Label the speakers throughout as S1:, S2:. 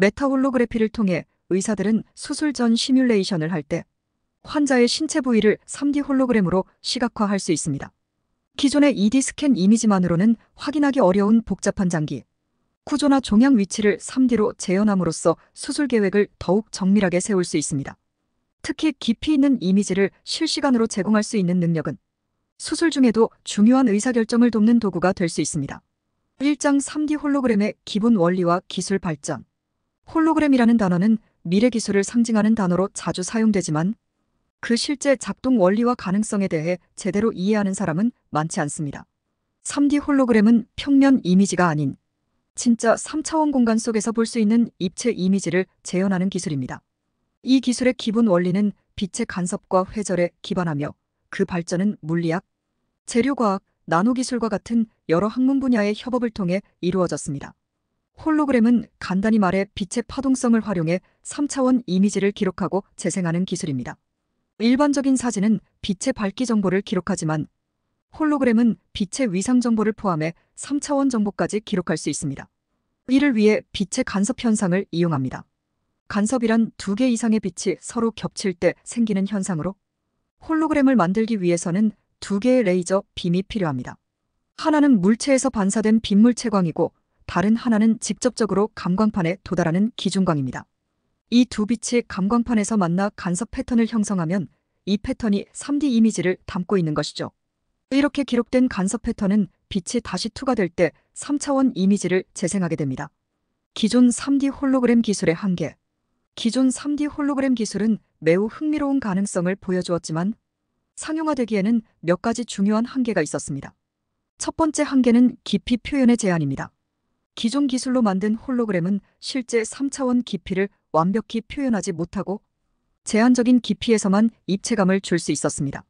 S1: 메타 홀로그래피를 통해 의사들은 수술 전 시뮬레이션을 할 때 환자의 신체 부위를 3D 홀로그램으로 시각화할 수 있습니다. 기존의 2D 스캔 이미지만으로는 확인하기 어려운 복잡한 장기, 구조나 종양 위치를 3D로 재현함으로써 수술 계획을 더욱 정밀하게 세울 수 있습니다. 특히 깊이 있는 이미지를 실시간으로 제공할 수 있는 능력은 수술 중에도 중요한 의사결정을 돕는 도구가 될 수 있습니다. 1장 3D 홀로그램의 기본 원리와 기술 발전 홀로그램이라는 단어는 미래 기술을 상징하는 단어로 자주 사용되지만 그 실제 작동 원리와 가능성에 대해 제대로 이해하는 사람은 많지 않습니다. 3D 홀로그램은 평면 이미지가 아닌 진짜 3차원 공간 속에서 볼 수 있는 입체 이미지를 재현하는 기술입니다. 이 기술의 기본 원리는 빛의 간섭과 회절에 기반하며 그 발전은 물리학, 재료과학, 나노기술과 같은 여러 학문 분야의 협업을 통해 이루어졌습니다. 홀로그램은 간단히 말해 빛의 파동성을 활용해 3차원 이미지를 기록하고 재생하는 기술입니다. 일반적인 사진은 빛의 밝기 정보를 기록하지만 홀로그램은 빛의 위상 정보를 포함해 3차원 정보까지 기록할 수 있습니다. 이를 위해 빛의 간섭 현상을 이용합니다. 간섭이란 두 개 이상의 빛이 서로 겹칠 때 생기는 현상으로 홀로그램을 만들기 위해서는 두 개의 레이저 빔이 필요합니다. 하나는 물체에서 반사된 빗물 채광이고 다른 하나는 직접적으로 감광판에 도달하는 기준광입니다. 이 두 빛이 감광판에서 만나 간섭 패턴을 형성하면 이 패턴이 3D 이미지를 담고 있는 것이죠. 이렇게 기록된 간섭 패턴은 빛이 다시 투과될 때 3차원 이미지를 재생하게 됩니다. 기존 3D 홀로그램 기술의 한계 기존 3D 홀로그램 기술은 매우 흥미로운 가능성을 보여주었지만 상용화되기에는 몇 가지 중요한 한계가 있었습니다. 첫 번째 한계는 깊이 표현의 제한입니다. 기존 기술로 만든 홀로그램은 실제 3차원 깊이를 완벽히 표현하지 못하고 제한적인 깊이에서만 입체감을 줄 수 있었습니다.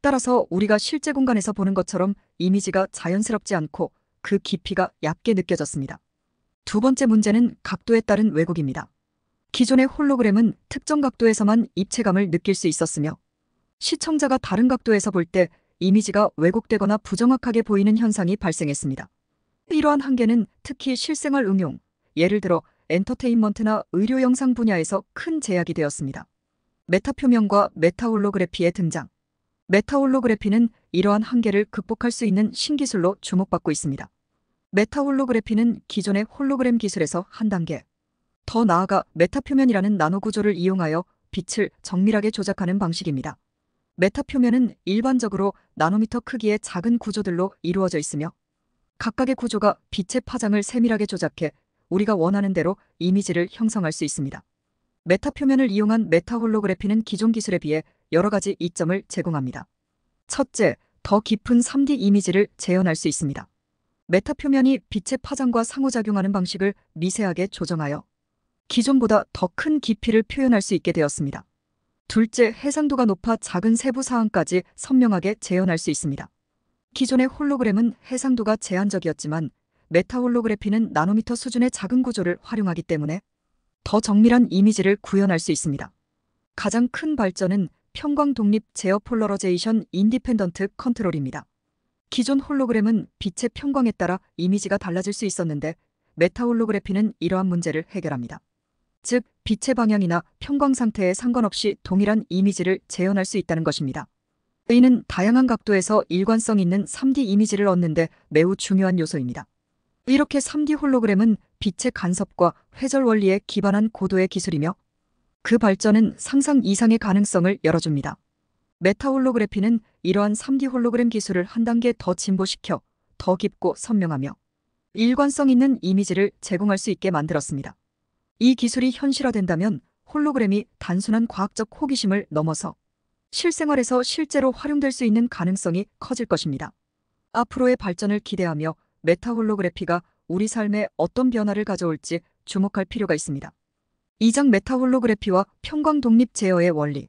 S1: 따라서 우리가 실제 공간에서 보는 것처럼 이미지가 자연스럽지 않고 그 깊이가 얕게 느껴졌습니다. 두 번째 문제는 각도에 따른 왜곡입니다. 기존의 홀로그램은 특정 각도에서만 입체감을 느낄 수 있었으며 시청자가 다른 각도에서 볼 때 이미지가 왜곡되거나 부정확하게 보이는 현상이 발생했습니다. 이러한 한계는 특히 실생활 응용, 예를 들어 엔터테인먼트나 의료 영상 분야에서 큰 제약이 되었습니다. 메타 표면과 메타 홀로그래피의 등장. 메타 홀로그래피는 이러한 한계를 극복할 수 있는 신기술로 주목받고 있습니다. 메타 홀로그래피는 기존의 홀로그램 기술에서 한 단계 더 나아가 메타 표면이라는 나노 구조를 이용하여 빛을 정밀하게 조작하는 방식입니다. 메타 표면은 일반적으로 나노미터 크기의 작은 구조들로 이루어져 있으며 각각의 구조가 빛의 파장을 세밀하게 조작해 우리가 원하는 대로 이미지를 형성할 수 있습니다. 메타 표면을 이용한 메타 홀로그래피는 기존 기술에 비해 여러 가지 이점을 제공합니다. 첫째, 더 깊은 3D 이미지를 재현할 수 있습니다. 메타 표면이 빛의 파장과 상호작용하는 방식을 미세하게 조정하여 기존보다 더 큰 깊이를 표현할 수 있게 되었습니다. 둘째, 해상도가 높아 작은 세부 사항까지 선명하게 재현할 수 있습니다. 기존의 홀로그램은 해상도가 제한적이었지만 메타 홀로그래피는 나노미터 수준의 작은 구조를 활용하기 때문에 더 정밀한 이미지를 구현할 수 있습니다. 가장 큰 발전은 평광 독립 제어 폴러러제이션 인디펜던트 컨트롤입니다. 기존 홀로그램은 빛의 평광에 따라 이미지가 달라질 수 있었는데 메타 홀로그래피는 이러한 문제를 해결합니다. 즉, 빛의 방향이나 평광 상태에 상관없이 동일한 이미지를 재현할 수 있다는 것입니다. 의는 다양한 각도에서 일관성 있는 3D 이미지를 얻는데 매우 중요한 요소입니다. 이렇게 3D 홀로그램은 빛의 간섭과 회절 원리에 기반한 고도의 기술이며 그 발전은 상상 이상의 가능성을 열어줍니다. 메타 홀로그래피는 이러한 3D 홀로그램 기술을 한 단계 더 진보시켜 더 깊고 선명하며 일관성 있는 이미지를 제공할 수 있게 만들었습니다. 이 기술이 현실화된다면 홀로그램이 단순한 과학적 호기심을 넘어서 실생활에서 실제로 활용될 수 있는 가능성이 커질 것입니다. 앞으로의 발전을 기대하며 메타 홀로그래피가 우리 삶에 어떤 변화를 가져올지 주목할 필요가 있습니다. 이장 메타 홀로그래피와 평광 독립 제어의 원리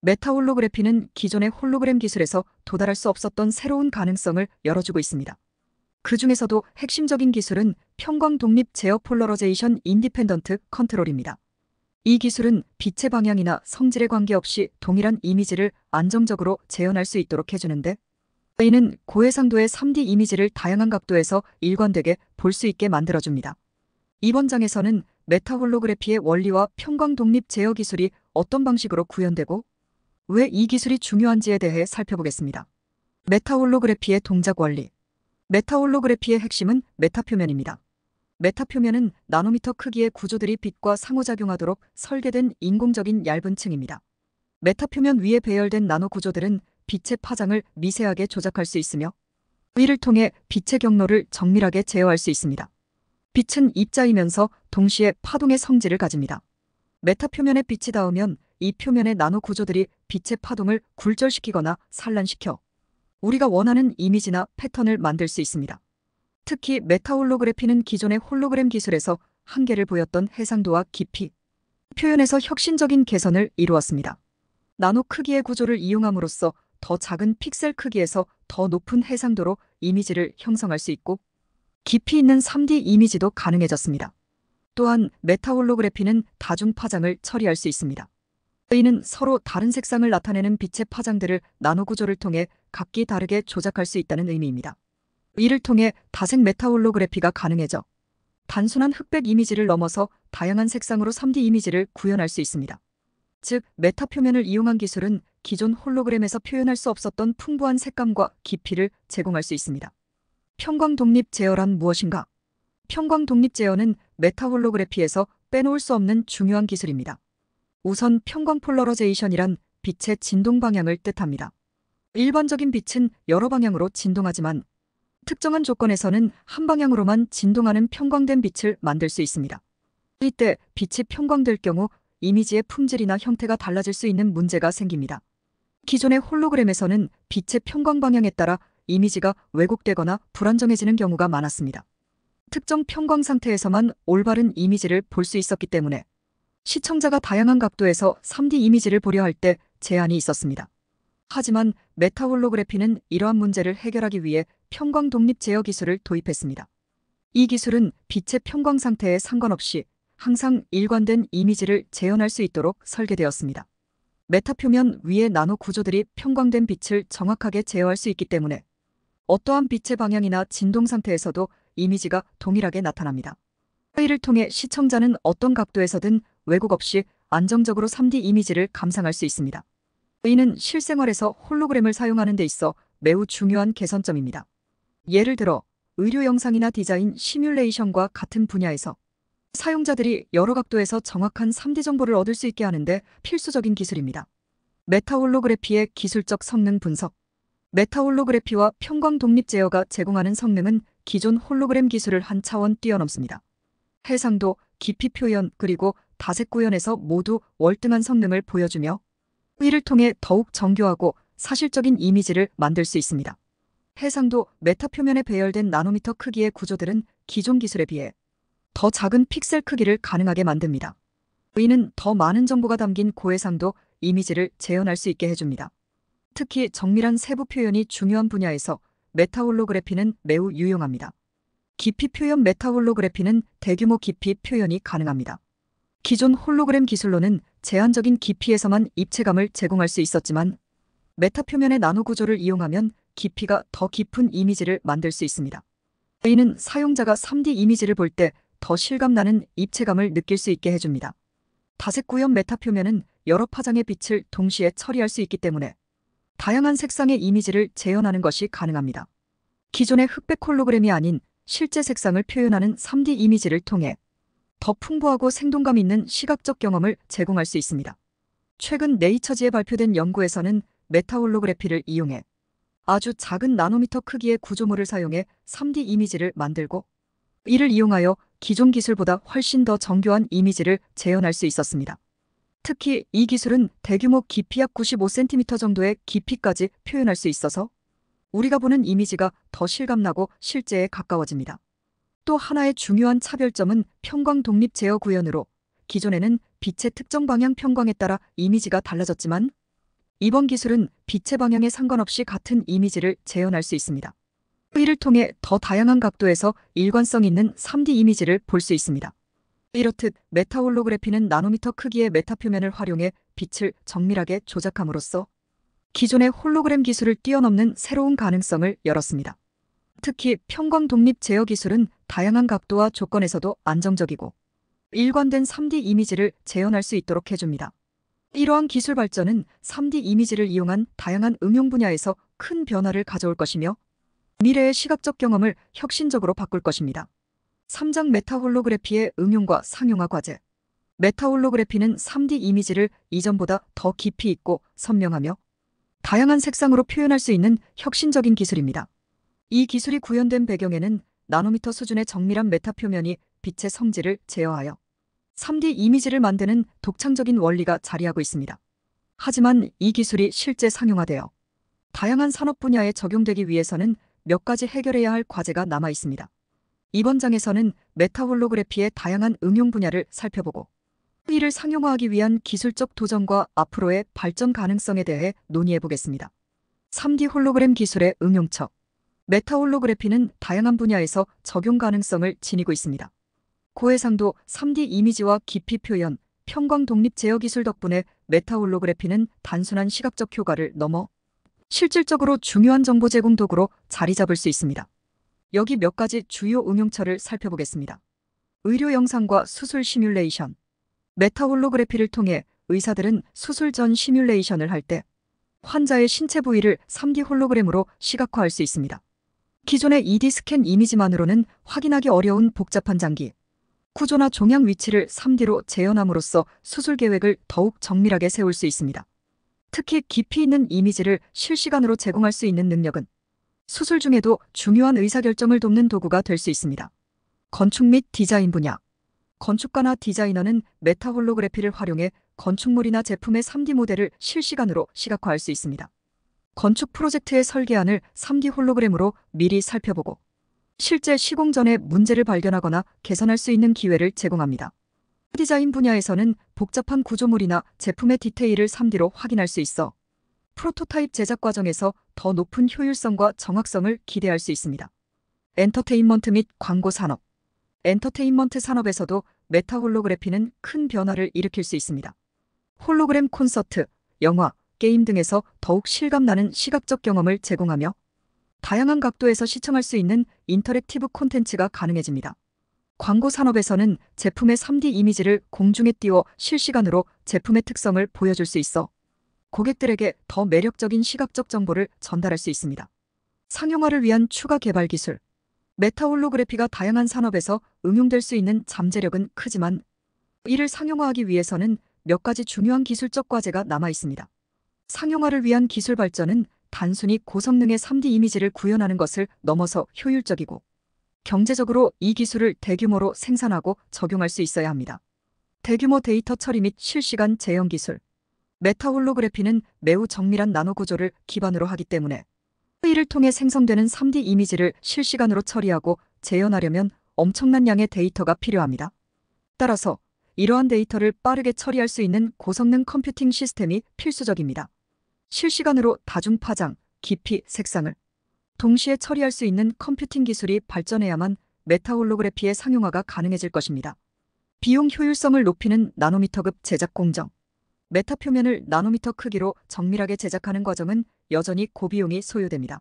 S1: 메타 홀로그래피는 기존의 홀로그램 기술에서 도달할 수 없었던 새로운 가능성을 열어주고 있습니다. 그 중에서도 핵심적인 기술은 평광 독립 제어 폴러러제이션 인디펜던트 컨트롤입니다. 이 기술은 빛의 방향이나 성질에 관계없이 동일한 이미지를 안정적으로 재현할 수 있도록 해주는데 이는 고해상도의 3D 이미지를 다양한 각도에서 일관되게 볼 수 있게 만들어줍니다. 이번 장에서는 메타 홀로그래피의 원리와 평광 독립 제어 기술이 어떤 방식으로 구현되고 왜 이 기술이 중요한지에 대해 살펴보겠습니다. 메타 홀로그래피의 동작 원리 메타 홀로그래피의 핵심은 메타 표면입니다. 메타 표면은 나노미터 크기의 구조들이 빛과 상호작용하도록 설계된 인공적인 얇은 층입니다. 메타 표면 위에 배열된 나노 구조들은 빛의 파장을 미세하게 조작할 수 있으며 위를 통해 빛의 경로를 정밀하게 제어할 수 있습니다. 빛은 입자이면서 동시에 파동의 성질을 가집니다. 메타 표면에 빛이 닿으면 이 표면의 나노 구조들이 빛의 파동을 굴절시키거나 산란시켜 우리가 원하는 이미지나 패턴을 만들 수 있습니다. 특히 메타 홀로그래피는 기존의 홀로그램 기술에서 한계를 보였던 해상도와 깊이, 표현에서 혁신적인 개선을 이루었습니다. 나노 크기의 구조를 이용함으로써 더 작은 픽셀 크기에서 더 높은 해상도로 이미지를 형성할 수 있고 깊이 있는 3D 이미지도 가능해졌습니다. 또한 메타 홀로그래피는 다중 파장을 처리할 수 있습니다. 저희는 서로 다른 색상을 나타내는 빛의 파장들을 나노 구조를 통해 각기 다르게 조작할 수 있다는 의미입니다. 이를 통해 다색 메타홀로그래피가 가능해져 단순한 흑백 이미지를 넘어서 다양한 색상으로 3D 이미지를 구현할 수 있습니다. 즉, 메타 표면을 이용한 기술은 기존 홀로그램에서 표현할 수 없었던 풍부한 색감과 깊이를 제공할 수 있습니다. 평광 독립 제어란 무엇인가? 평광 독립 제어는 메타 홀로그래피에서 빼놓을 수 없는 중요한 기술입니다. 우선 평광 폴러러제이션이란 빛의 진동 방향을 뜻합니다. 일반적인 빛은 여러 방향으로 진동하지만 특정한 조건에서는 한 방향으로만 진동하는 평광된 빛을 만들 수 있습니다. 이때 빛이 평광될 경우 이미지의 품질이나 형태가 달라질 수 있는 문제가 생깁니다. 기존의 홀로그램에서는 빛의 평광 방향에 따라 이미지가 왜곡되거나 불안정해지는 경우가 많았습니다. 특정 평광 상태에서만 올바른 이미지를 볼 수 있었기 때문에 시청자가 다양한 각도에서 3D 이미지를 보려 할 때 제한이 있었습니다. 하지만 메타홀로그래피는 이러한 문제를 해결하기 위해 평광 독립 제어 기술을 도입했습니다. 이 기술은 빛의 편광 상태에 상관없이 항상 일관된 이미지를 재현할 수 있도록 설계되었습니다. 메타 표면 위의 나노 구조들이 편광된 빛을 정확하게 제어할 수 있기 때문에 어떠한 빛의 방향이나 진동 상태에서도 이미지가 동일하게 나타납니다. 회의를 통해 시청자는 어떤 각도에서든 왜곡 없이 안정적으로 3D 이미지를 감상할 수 있습니다. 이는 실생활에서 홀로그램을 사용하는 데 있어 매우 중요한 개선점입니다. 예를 들어 의료 영상이나 디자인 시뮬레이션과 같은 분야에서 사용자들이 여러 각도에서 정확한 3D 정보를 얻을 수 있게 하는데 필수적인 기술입니다. 메타홀로그래피의 기술적 성능 분석 메타홀로그래피와 평광 독립 제어가 제공하는 성능은 기존 홀로그램 기술을 한 차원 뛰어넘습니다. 해상도, 깊이 표현, 그리고 다색 구현에서 모두 월등한 성능을 보여주며 이를 통해 더욱 정교하고 사실적인 이미지를 만들 수 있습니다. 해상도 메타 표면에 배열된 나노미터 크기의 구조들은 기존 기술에 비해 더 작은 픽셀 크기를 가능하게 만듭니다. 이는 더 많은 정보가 담긴 고해상도 이미지를 재현할 수 있게 해줍니다. 특히 정밀한 세부 표현이 중요한 분야에서 메타홀로그래피는 매우 유용합니다. 깊이 표현 메타홀로그래피는 대규모 깊이 표현이 가능합니다. 기존 홀로그램 기술로는 제한적인 깊이에서만 입체감을 제공할 수 있었지만 메타 표면의 나노 구조를 이용하면 깊이가 더 깊은 이미지를 만들 수 있습니다. 이는 사용자가 3D 이미지를 볼 때 더 실감나는 입체감을 느낄 수 있게 해줍니다. 다색 구형 메타 표면은 여러 파장의 빛을 동시에 처리할 수 있기 때문에 다양한 색상의 이미지를 재현하는 것이 가능합니다. 기존의 흑백 홀로그램이 아닌 실제 색상을 표현하는 3D 이미지를 통해 더 풍부하고 생동감 있는 시각적 경험을 제공할 수 있습니다. 최근 네이처지에 발표된 연구에서는 메타홀로그래피를 이용해 아주 작은 나노미터 크기의 구조물을 사용해 3D 이미지를 만들고 이를 이용하여 기존 기술보다 훨씬 더 정교한 이미지를 재현할 수 있었습니다. 특히 이 기술은 대규모 깊이 약 95cm 정도의 깊이까지 표현할 수 있어서 우리가 보는 이미지가 더 실감나고 실제에 가까워집니다. 또 하나의 중요한 차별점은 평광 독립 제어 구현으로 기존에는 빛의 특정 방향 평광에 따라 이미지가 달라졌지만 이번 기술은 빛의 방향에 상관없이 같은 이미지를 재현할 수 있습니다. 이를 통해 더 다양한 각도에서 일관성 있는 3D 이미지를 볼 수 있습니다. 이렇듯 메타 홀로그래피는 나노미터 크기의 메타 표면을 활용해 빛을 정밀하게 조작함으로써 기존의 홀로그램 기술을 뛰어넘는 새로운 가능성을 열었습니다. 특히 평광 독립 제어 기술은 다양한 각도와 조건에서도 안정적이고 일관된 3D 이미지를 재현할 수 있도록 해줍니다. 이러한 기술 발전은 3D 이미지를 이용한 다양한 응용 분야에서 큰 변화를 가져올 것이며 미래의 시각적 경험을 혁신적으로 바꿀 것입니다. 3장 메타 홀로그래피의 응용과 상용화 과제 메타 홀로그래피는 3D 이미지를 이전보다 더 깊이 있고 선명하며 다양한 색상으로 표현할 수 있는 혁신적인 기술입니다. 이 기술이 구현된 배경에는 나노미터 수준의 정밀한 메타 표면이 빛의 성질을 제어하여 3D 이미지를 만드는 독창적인 원리가 자리하고 있습니다. 하지만 이 기술이 실제 상용화되어 다양한 산업 분야에 적용되기 위해서는 몇 가지 해결해야 할 과제가 남아 있습니다. 이번 장에서는 메타 홀로그래피의 다양한 응용 분야를 살펴보고 이를 상용화하기 위한 기술적 도전과 앞으로의 발전 가능성에 대해 논의해 보겠습니다. 3D 홀로그램 기술의 응용처 메타홀로그래피는 다양한 분야에서 적용 가능성을 지니고 있습니다. 고해상도 3D 이미지와 깊이 표현, 평광 독립 제어 기술 덕분에 메타홀로그래피는 단순한 시각적 효과를 넘어 실질적으로 중요한 정보 제공 도구로 자리 잡을 수 있습니다. 여기 몇 가지 주요 응용처를 살펴보겠습니다. 의료 영상과 수술 시뮬레이션 메타홀로그래피를 통해 의사들은 수술 전 시뮬레이션을 할 때 환자의 신체 부위를 3D 홀로그램으로 시각화할 수 있습니다. 기존의 ED 스캔 이미지만으로는 확인하기 어려운 복잡한 장기, 구조나 종양 위치를 3D로 재현함으로써 수술 계획을 더욱 정밀하게 세울 수 있습니다. 특히 깊이 있는 이미지를 실시간으로 제공할 수 있는 능력은 수술 중에도 중요한 의사결정을 돕는 도구가 될 수 있습니다. 건축 및 디자인 분야 건축가나 디자이너는 메타홀로그래피를 활용해 건축물이나 제품의 3D 모델을 실시간으로 시각화할 수 있습니다. 건축 프로젝트의 설계안을 3기 홀로그램으로 미리 살펴보고 실제 시공 전에 문제를 발견하거나 개선할 수 있는 기회를 제공합니다. 디자인 분야에서는 복잡한 구조물이나 제품의 디테일을 3D로 확인할 수 있어 프로토타입 제작 과정에서 더 높은 효율성과 정확성을 기대할 수 있습니다. 엔터테인먼트 및 광고 산업 엔터테인먼트 산업에서도 메타 홀로그래피는 큰 변화를 일으킬 수 있습니다. 홀로그램 콘서트, 영화, 게임 등에서 더욱 실감나는 시각적 경험을 제공하며 다양한 각도에서 시청할 수 있는 인터랙티브 콘텐츠가 가능해집니다. 광고 산업에서는 제품의 3D 이미지를 공중에 띄워 실시간으로 제품의 특성을 보여줄 수 있어 고객들에게 더 매력적인 시각적 정보를 전달할 수 있습니다. 상용화를 위한 추가 개발 기술 메타 홀로그래피가 다양한 산업에서 응용될 수 있는 잠재력은 크지만 이를 상용화하기 위해서는 몇 가지 중요한 기술적 과제가 남아 있습니다. 상용화를 위한 기술 발전은 단순히 고성능의 3D 이미지를 구현하는 것을 넘어서 효율적이고 경제적으로 이 기술을 대규모로 생산하고 적용할 수 있어야 합니다. 대규모 데이터 처리 및 실시간 재현 기술, 메타 홀로그래피는 매우 정밀한 나노 구조를 기반으로 하기 때문에 회의를 통해 생성되는 3D 이미지를 실시간으로 처리하고 재현하려면 엄청난 양의 데이터가 필요합니다. 따라서 이러한 데이터를 빠르게 처리할 수 있는 고성능 컴퓨팅 시스템이 필수적입니다. 실시간으로 다중 파장, 깊이, 색상을 동시에 처리할 수 있는 컴퓨팅 기술이 발전해야만 메타 홀로그래피의 상용화가 가능해질 것입니다. 비용 효율성을 높이는 나노미터급 제작 공정. 메타 표면을 나노미터 크기로 정밀하게 제작하는 과정은 여전히 고비용이 소요됩니다.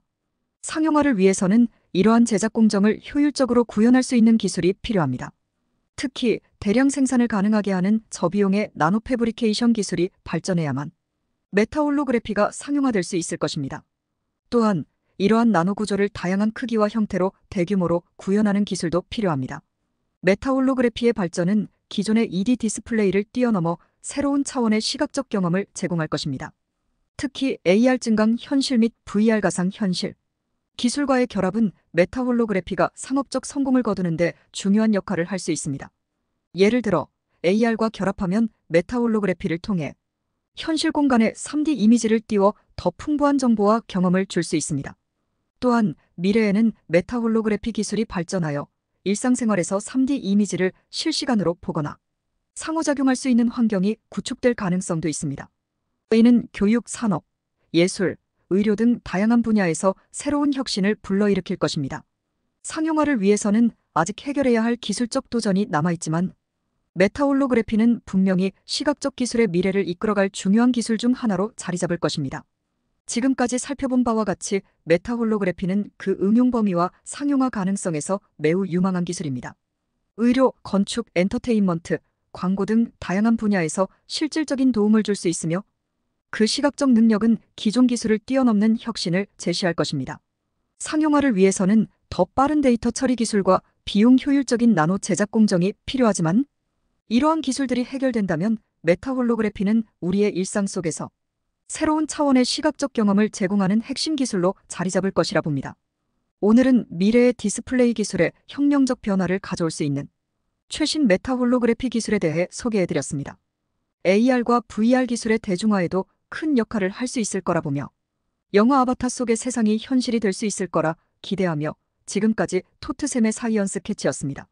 S1: 상용화를 위해서는 이러한 제작 공정을 효율적으로 구현할 수 있는 기술이 필요합니다. 특히 대량 생산을 가능하게 하는 저비용의 나노 패브리케이션 기술이 발전해야만 메타홀로그래피가 상용화될 수 있을 것입니다. 또한 이러한 나노 구조를 다양한 크기와 형태로 대규모로 구현하는 기술도 필요합니다. 메타홀로그래피의 발전은 기존의 ED 디스플레이를 뛰어넘어 새로운 차원의 시각적 경험을 제공할 것입니다. 특히 AR 증강 현실 및 VR 가상 현실, 기술과의 결합은 메타홀로그래피가 상업적 성공을 거두는데 중요한 역할을 할 수 있습니다. 예를 들어 AR과 결합하면 메타홀로그래피를 통해 현실 공간에 3D 이미지를 띄워 더 풍부한 정보와 경험을 줄 수 있습니다. 또한 미래에는 메타 홀로그래피 기술이 발전하여 일상생활에서 3D 이미지를 실시간으로 보거나 상호작용할 수 있는 환경이 구축될 가능성도 있습니다. 저희는 교육, 산업, 예술, 의료 등 다양한 분야에서 새로운 혁신을 불러일으킬 것입니다. 상용화를 위해서는 아직 해결해야 할 기술적 도전이 남아있지만 메타홀로그래피는 분명히 시각적 기술의 미래를 이끌어갈 중요한 기술 중 하나로 자리 잡을 것입니다. 지금까지 살펴본 바와 같이 메타홀로그래피는 그 응용 범위와 상용화 가능성에서 매우 유망한 기술입니다. 의료, 건축, 엔터테인먼트, 광고 등 다양한 분야에서 실질적인 도움을 줄 수 있으며 그 시각적 능력은 기존 기술을 뛰어넘는 혁신을 제시할 것입니다. 상용화를 위해서는 더 빠른 데이터 처리 기술과 비용 효율적인 나노 제작 공정이 필요하지만 이러한 기술들이 해결된다면 메타 홀로그래피는 우리의 일상 속에서 새로운 차원의 시각적 경험을 제공하는 핵심 기술로 자리 잡을 것이라 봅니다. 오늘은 미래의 디스플레이 기술의 혁명적 변화를 가져올 수 있는 최신 메타 홀로그래피 기술에 대해 소개해드렸습니다. AR과 VR 기술의 대중화에도 큰 역할을 할 수 있을 거라 보며 영화 아바타 속의 세상이 현실이 될 수 있을 거라 기대하며 지금까지 토트샘의 사이언스 캐치였습니다.